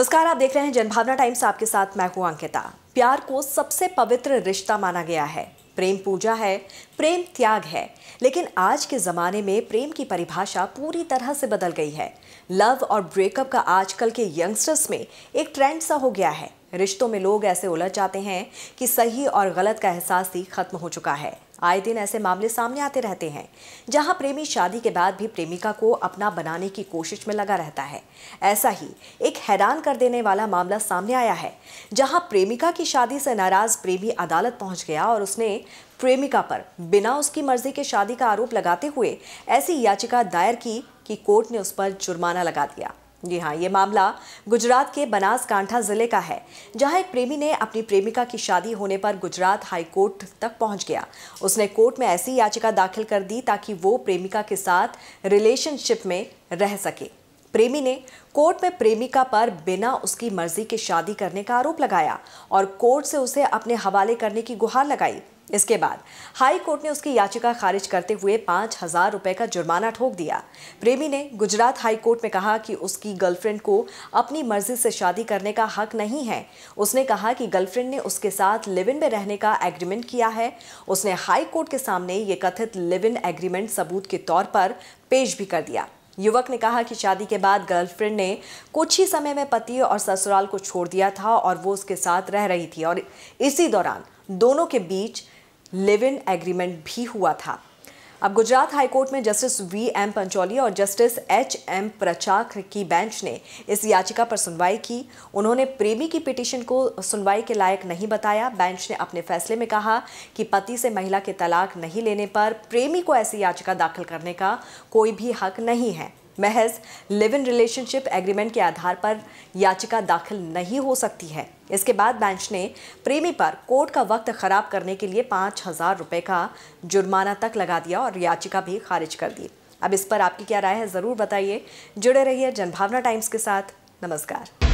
नमस्कार आप देख रहे हैं जनभावना टाइम्स आपके साथ मैं हूं अंकिता प्यार को सबसे पवित्र रिश्ता माना गया है प्रेम पूजा है प्रेम त्याग है लेकिन आज के ज़माने में प्रेम की परिभाषा पूरी तरह से बदल गई है लव और ब्रेकअप का आजकल के यंगस्टर्स में एक ट्रेंड सा हो गया है रिश्तों में लोग ऐसे उलझ जाते हैं कि सही और गलत का एहसास ही खत्म हो चुका है आए दिन ऐसे मामले सामने आते रहते हैं जहां प्रेमी शादी के बाद भी प्रेमिका को अपना बनाने की कोशिश में लगा रहता है ऐसा ही एक हैरान कर देने वाला मामला सामने आया है जहां प्रेमिका की शादी से नाराज प्रेमी अदालत पहुंच गया और उसने प्रेमिका पर बिना उसकी मर्जी के शादी का आरोप लगाते हुए ऐसी याचिका दायर की कि कोर्ट ने उस पर जुर्माना लगा दिया जी हाँ ये मामला गुजरात के बनासकांठा जिले का है जहाँ एक प्रेमी ने अपनी प्रेमिका की शादी होने पर गुजरात हाई कोर्ट तक पहुँच गया उसने कोर्ट में ऐसी याचिका दाखिल कर दी ताकि वो प्रेमिका के साथ रिलेशनशिप में रह सके प्रेमी ने कोर्ट में प्रेमिका पर बिना उसकी मर्जी के शादी करने का आरोप लगाया और कोर्ट से उसे अपने हवाले करने की गुहार लगाई इसके बाद हाई कोर्ट ने उसकी याचिका खारिज करते हुए पाँच हजार रुपये का जुर्माना ठोक दिया प्रेमी ने गुजरात हाई कोर्ट में कहा कि उसकी गर्लफ्रेंड को अपनी मर्जी से शादी करने का हक नहीं है उसने कहा कि गर्लफ्रेंड ने उसके साथ लिव इन में रहने का एग्रीमेंट किया है उसने हाई कोर्ट के सामने ये कथित लिव इन एग्रीमेंट सबूत के तौर पर पेश भी कर दिया युवक ने कहा कि शादी के बाद गर्लफ्रेंड ने कुछ ही समय में पति और ससुराल को छोड़ दिया था और वो उसके साथ रह रही थी और इसी दौरान दोनों के बीच लिव इन एग्रीमेंट भी हुआ था अब गुजरात हाईकोर्ट में जस्टिस वी एम पंचौली और जस्टिस एच एम प्रचाक की बेंच ने इस याचिका पर सुनवाई की उन्होंने प्रेमी की पिटीशन को सुनवाई के लायक नहीं बताया बेंच ने अपने फैसले में कहा कि पति से महिला के तलाक नहीं लेने पर प्रेमी को ऐसी याचिका दाखिल करने का कोई भी हक नहीं है महज लिव इन रिलेशनशिप एग्रीमेंट के आधार पर याचिका दाखिल नहीं हो सकती है इसके बाद बेंच ने प्रेमी पर कोर्ट का वक्त खराब करने के लिए पाँच हजार रुपये का जुर्माना तक लगा दिया और याचिका भी खारिज कर दी अब इस पर आपकी क्या राय है ज़रूर बताइए जुड़े रहिए जनभावना टाइम्स के साथ नमस्कार